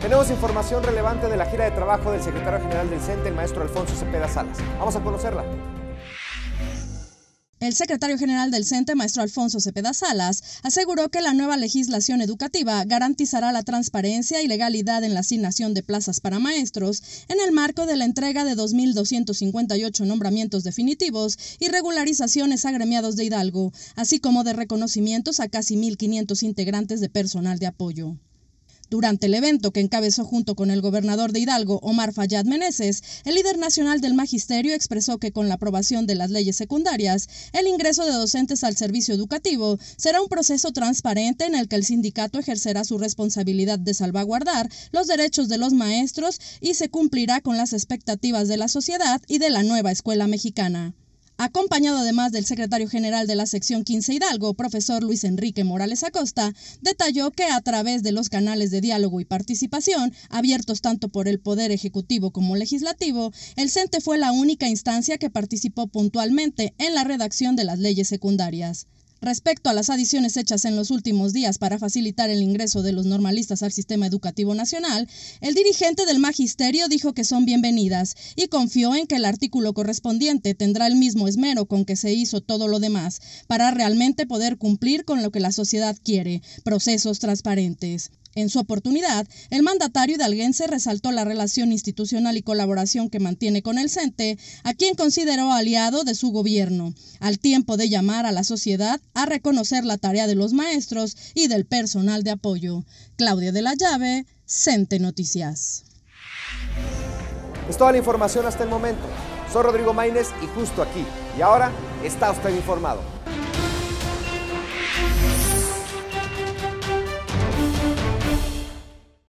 Tenemos información relevante de la gira de trabajo del secretario general del CENTE, maestro Alfonso Cepeda Salas. Vamos a conocerla. El secretario general del CENTE, maestro Alfonso Cepeda Salas, aseguró que la nueva legislación educativa garantizará la transparencia y legalidad en la asignación de plazas para maestros en el marco de la entrega de 2.258 nombramientos definitivos y regularizaciones agremiados de Hidalgo, así como de reconocimientos a casi 1.500 integrantes de personal de apoyo. Durante el evento que encabezó junto con el gobernador de Hidalgo, Omar Fayad Meneses, el líder nacional del magisterio expresó que con la aprobación de las leyes secundarias, el ingreso de docentes al servicio educativo será un proceso transparente en el que el sindicato ejercerá su responsabilidad de salvaguardar los derechos de los maestros y se cumplirá con las expectativas de la sociedad y de la nueva escuela mexicana acompañado además del secretario general de la sección 15 Hidalgo, profesor Luis Enrique Morales Acosta, detalló que a través de los canales de diálogo y participación, abiertos tanto por el Poder Ejecutivo como Legislativo, el CENTE fue la única instancia que participó puntualmente en la redacción de las leyes secundarias. Respecto a las adiciones hechas en los últimos días para facilitar el ingreso de los normalistas al sistema educativo nacional, el dirigente del magisterio dijo que son bienvenidas y confió en que el artículo correspondiente tendrá el mismo esmero con que se hizo todo lo demás, para realmente poder cumplir con lo que la sociedad quiere, procesos transparentes. En su oportunidad, el mandatario hidalguense resaltó la relación institucional y colaboración que mantiene con el CENTE, a quien consideró aliado de su gobierno, al tiempo de llamar a la sociedad a reconocer la tarea de los maestros y del personal de apoyo. Claudia de la Llave, CENTE Noticias. Es toda la información hasta el momento. Soy Rodrigo Maínez y justo aquí. Y ahora está usted informado.